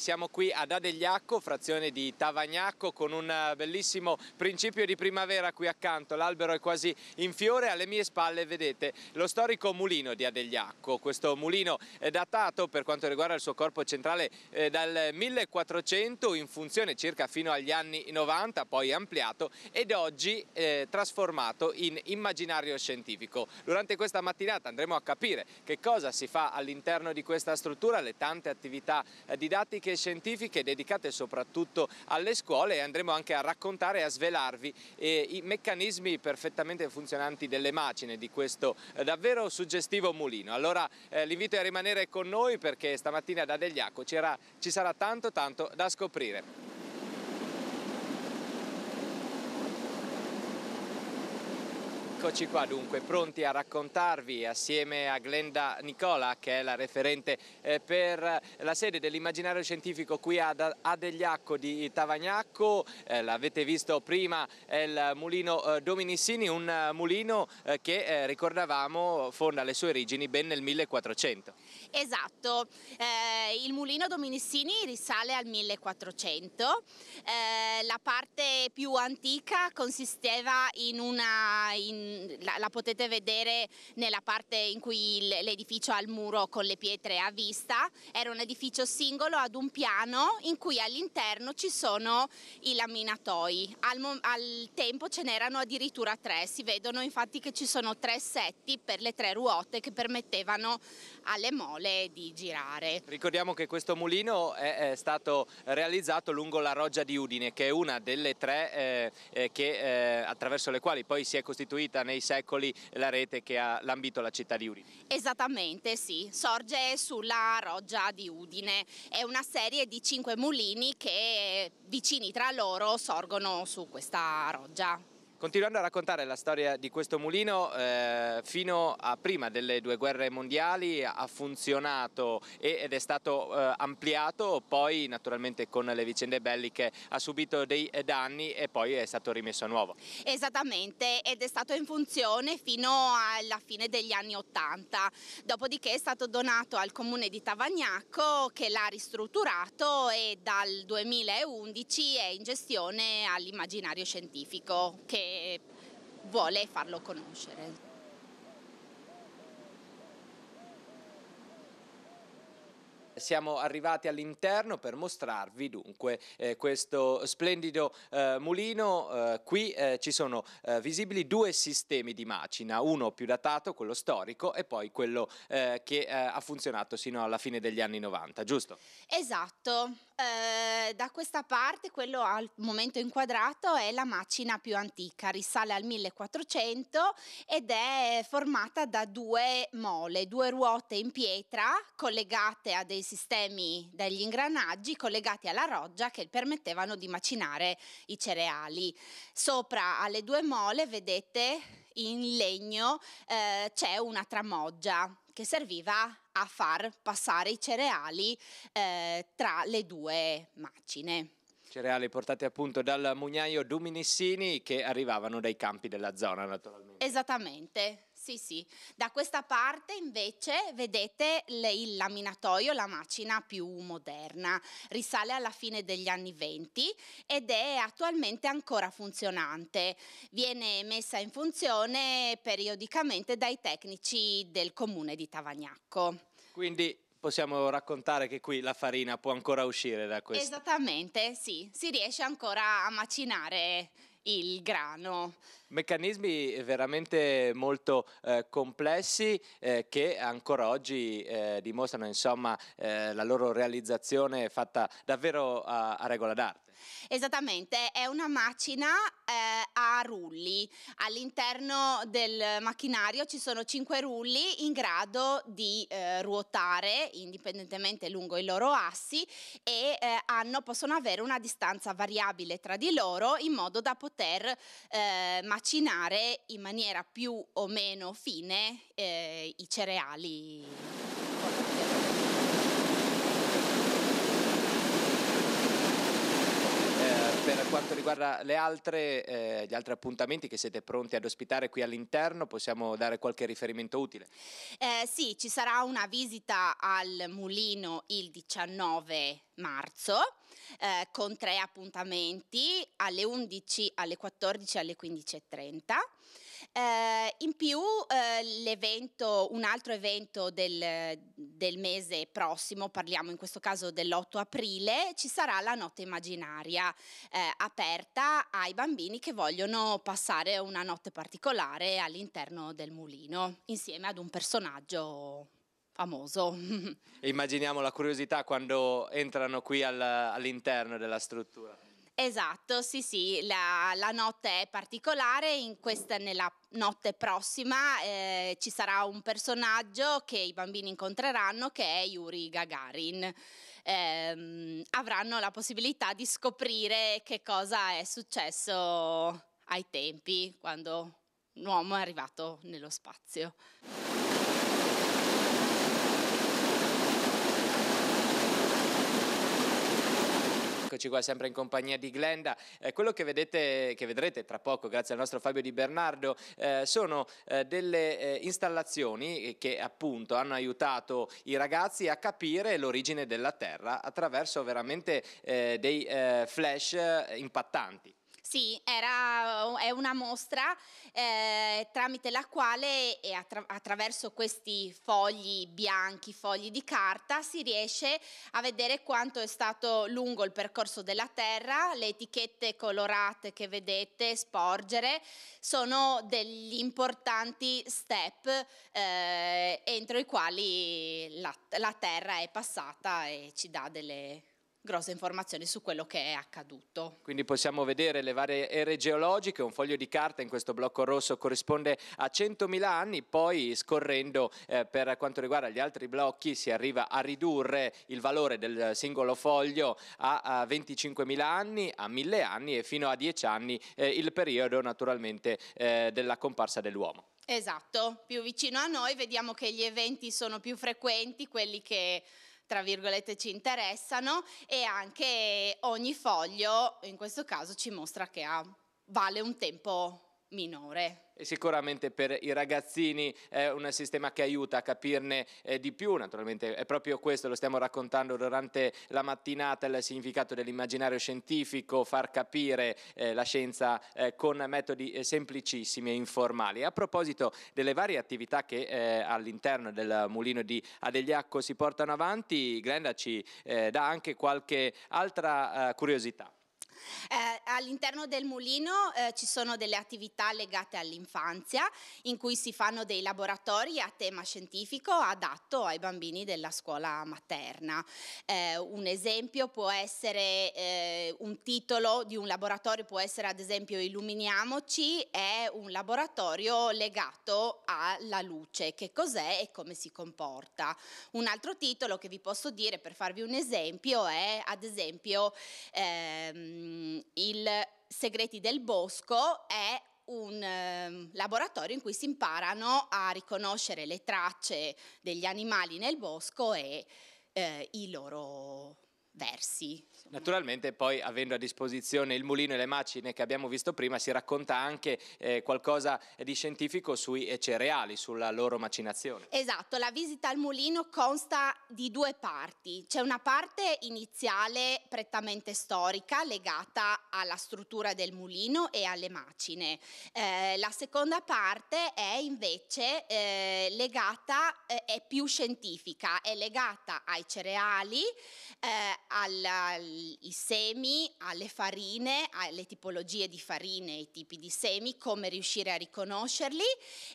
Siamo qui ad Adegliacco, frazione di Tavagnacco, con un eh, bellissimo principio di primavera qui accanto. L'albero è quasi in fiore, alle mie spalle vedete lo storico mulino di Adegliacco. Questo mulino è datato per quanto riguarda il suo corpo centrale eh, dal 1400, in funzione circa fino agli anni 90, poi ampliato ed oggi eh, trasformato in immaginario scientifico. Durante questa mattinata andremo a capire che cosa si fa all'interno di questa struttura, le tante attività eh, didattiche tecniche e scientifiche dedicate soprattutto alle scuole e andremo anche a raccontare e a svelarvi eh, i meccanismi perfettamente funzionanti delle macine di questo eh, davvero suggestivo mulino. Allora eh, l'invito è a rimanere con noi perché stamattina da Degliaco ci sarà tanto tanto da scoprire. Eccoci qua dunque, pronti a raccontarvi assieme a Glenda Nicola che è la referente eh, per la sede dell'immaginario scientifico qui ad Adegliacco di Tavagnacco, eh, l'avete visto prima è il mulino eh, Dominissini, un mulino che ricordavamo fonda le sue origini ben nel 1400. Esatto, eh, il mulino Dominissini risale al 1400, eh, la parte più antica consisteva in una in Mm, la, la potete vedere nella parte in cui l'edificio ha il muro con le pietre a vista, era un edificio singolo ad un piano in cui all'interno ci sono i laminatoi, al, al tempo ce n'erano addirittura tre, si vedono infatti che ci sono tre setti per le tre ruote che permettevano alle mole di girare. Ricordiamo che questo mulino è, è stato realizzato lungo la roggia di Udine che è una delle tre eh, eh che, eh, attraverso le quali poi si è costituita stata nei secoli la rete che ha lambito la città di Udine. Esattamente sì, sorge sulla roggia di Udine, è una serie di cinque mulini che vicini tra loro sorgono su questa roggia. Continuando a raccontare la storia di questo mulino, eh, fino a prima delle due guerre mondiali ha funzionato ed è stato eh, ampliato, poi naturalmente con le vicende belliche ha subito dei eh, danni e poi è stato rimesso a nuovo. Esattamente, ed è stato in funzione fino alla fine degli anni Ottanta, dopodiché è stato donato al comune di Tavagnacco che l'ha ristrutturato e dal 2011 è in gestione all'immaginario scientifico che vuole farlo conoscere. Siamo arrivati all'interno per mostrarvi dunque eh, questo splendido eh, mulino. Eh, qui eh, ci sono eh, visibili due sistemi di macina, uno più datato, quello storico, e poi quello eh, che ha funzionato sino alla fine degli anni 90, giusto? Esatto. Ehm, da questa parte quello al momento inquadrato è la macina più antica, risale al 1400 ed è formata da due mole, due ruote in pietra collegate a dei sistemi degli ingranaggi collegati alla roggia che permettevano di macinare i cereali. Sopra alle due mole vedete in legno eh, c'è una tramoggia che serviva a far passare i cereali eh, tra le due macine. Cereali portati appunto dal mugnaio Duminissini che arrivavano dai campi della zona naturalmente. Esattamente sì, sì. Da questa parte invece vedete il laminatoio, la macina più moderna, risale alla fine degli anni 20 ed è attualmente ancora funzionante. Viene messa in funzione periodicamente dai tecnici del comune di Tavagnacco. Quindi possiamo raccontare che qui la farina può ancora uscire da questo. Esattamente, sì, si riesce ancora a macinare il grano. Meccanismi veramente molto eh, complessi eh, che ancora oggi eh, dimostrano insomma, eh, la loro realizzazione fatta davvero a, a regola d'arte. Esattamente, è una macina eh, a rulli. All'interno del macchinario ci sono cinque rulli in grado di eh, ruotare indipendentemente lungo i loro assi e eh, hanno, possono avere una distanza variabile tra di loro in modo da poter eh, macinare in maniera più o meno fine eh, i cereali. quanto riguarda altre, eh, gli altri appuntamenti che siete pronti ad ospitare qui all'interno, possiamo dare qualche riferimento utile? Eh, sì, ci sarà una visita al Mulino il 19 marzo eh, con tre appuntamenti alle 11, alle 14 e alle 15.30. Eh, in più ehm, l'evento, un altro evento del, del mese prossimo, parliamo in questo caso dell'8 aprile, ci sarà la notte immaginaria eh, aperta ai bambini che vogliono passare una notte particolare all'interno del mulino insieme ad un personaggio famoso. Immaginiamo la curiosità quando entrano qui al, all'interno della struttura. Esatto, sì sì, la, la notte è particolare, questa, nella notte prossima eh, ci sarà un personaggio che i bambini incontreranno che è Yuri Gagarin. Eh, avranno la possibilità di scoprire che cosa è successo ai tempi quando un uomo è arrivato nello spazio. eccoci qua sempre in compagnia di Glenda. Eh, quello che, vedete, che, vedrete tra poco, grazie al nostro Fabio Di Bernardo, eh, sono eh, delle eh, installazioni eh, che appunto hanno aiutato i ragazzi a capire l'origine della Terra attraverso veramente eh, dei flash impattanti. Sì, era, uh, è una mostra eh, tramite la quale attra attraverso questi fogli bianchi, fogli di carta, si riesce a vedere quanto è stato lungo il percorso della Terra, le etichette colorate che vedete sporgere sono degli importanti step eh, entro i quali la, la Terra è passata e ci dà delle grosse informazioni su quello che è accaduto. Quindi possiamo vedere le varie ere geologiche, un foglio di carta in questo blocco rosso corrisponde a 100.000 anni, poi scorrendo eh, per quanto riguarda gli altri blocchi si arriva a ridurre il valore del singolo foglio a, a 25.000 anni, a 1.000 anni e fino a 10 anni eh, il periodo naturalmente eh, della comparsa dell'uomo. Esatto, più vicino a noi vediamo che gli eventi sono più frequenti, quelli che tra virgolette ci interessano e anche ogni foglio in questo caso ci mostra che ha, vale un tempo minore. E sicuramente per i ragazzini è un sistema che aiuta a capirne eh, di più, naturalmente è proprio questo, lo stiamo raccontando durante la mattinata, il significato dell'immaginario scientifico, far capire eh, la scienza eh, con metodi semplicissimi e informali. A proposito delle varie attività che all'interno del mulino di Adegliacco si portano avanti, Glenda ci dà anche qualche altra curiosità. Eh, all'interno del mulino eh, ci sono delle attività legate all'infanzia in cui si fanno dei laboratori a tema scientifico adatto ai bambini della scuola materna. Eh, un esempio può essere eh, un titolo di un laboratorio, può essere ad esempio Illuminiamoci, è un laboratorio legato alla luce, che cos'è e come si comporta. Un altro titolo che vi posso dire per farvi un esempio è ad esempio ehm, Ehm, il Segreti del Bosco è un eh, laboratorio in cui si imparano a riconoscere le tracce degli animali nel bosco e eh, i loro versi. Insomma. Naturalmente poi avendo a disposizione il mulino e le macine che abbiamo visto prima si racconta anche eh, qualcosa di scientifico sui eh, cereali, sulla loro macinazione. Esatto, la visita al mulino consta di due parti, c'è una parte iniziale prettamente storica legata alla struttura del mulino e alle macine, eh, la seconda parte è invece eh, legata, eh, è più scientifica, è legata ai cereali, eh, ai semi, alle farine, alle tipologie di farine, ai tipi di semi, come riuscire a riconoscerli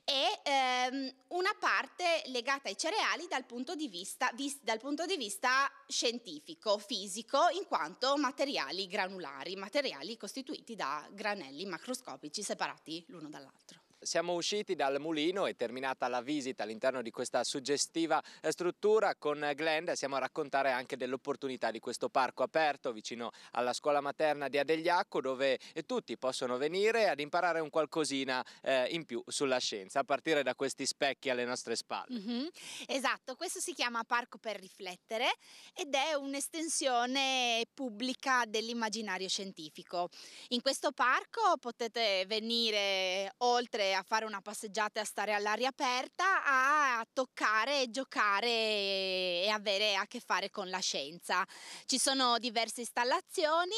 e ehm, una parte legata ai cereali dal punto di vista, vis, dal punto di vista scientifico, fisico, in quanto materiali granulari, materiali costituiti da granelli macroscopici separati l'uno dall'altro. Siamo usciti dal mulino e terminata la visita all'interno di questa suggestiva eh, struttura con Glenda siamo a raccontare anche dell'opportunità di questo parco aperto vicino alla scuola materna di Adegliacco dove tutti possono venire ad imparare un qualcosina eh, in più sulla scienza a partire da questi specchi alle nostre spalle. Mm -hmm. Esatto, questo si chiama Parco per riflettere ed è un'estensione pubblica dell'immaginario scientifico. In questo parco potete venire oltre a fare una passeggiata e a stare all'aria aperta a toccare, giocare e avere a che fare con la scienza. Ci sono diverse installazioni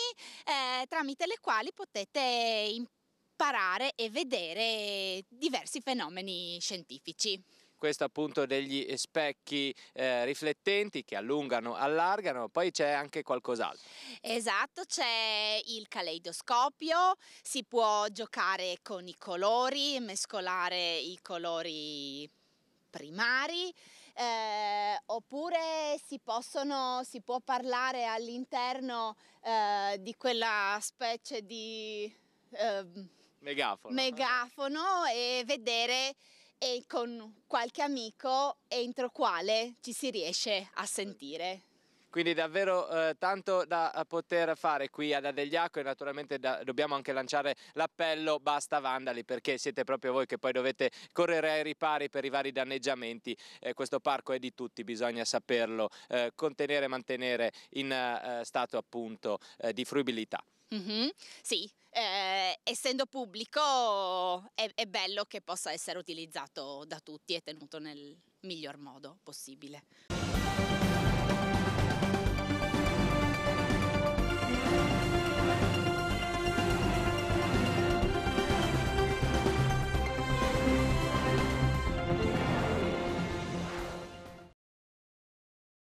eh, tramite le quali potete imparare e vedere diversi fenomeni scientifici questo appunto degli specchi eh, riflettenti che allungano, allargano, poi c'è anche qualcos'altro. Esatto, c'è il caleidoscopio, si può giocare con i colori, mescolare i colori primari eh, oppure si, possono, si, può parlare all'interno eh, di quella specie di eh, megafono, megafono e vedere e con qualche amico entro quale ci si riesce a sentire. Quindi davvero eh, tanto da eh, poter fare qui ad Adegliaco e naturalmente da, dobbiamo anche lanciare l'appello basta vandali perché siete proprio voi che poi dovete correre ai ripari per i vari danneggiamenti. Eh, questo parco è di tutti, bisogna saperlo, eh, contenere e mantenere in eh, stato appunto eh, di fruibilità. Mm-hmm. Sì, eh, essendo pubblico è, è, bello che possa essere utilizzato da tutti e tenuto nel miglior modo possibile.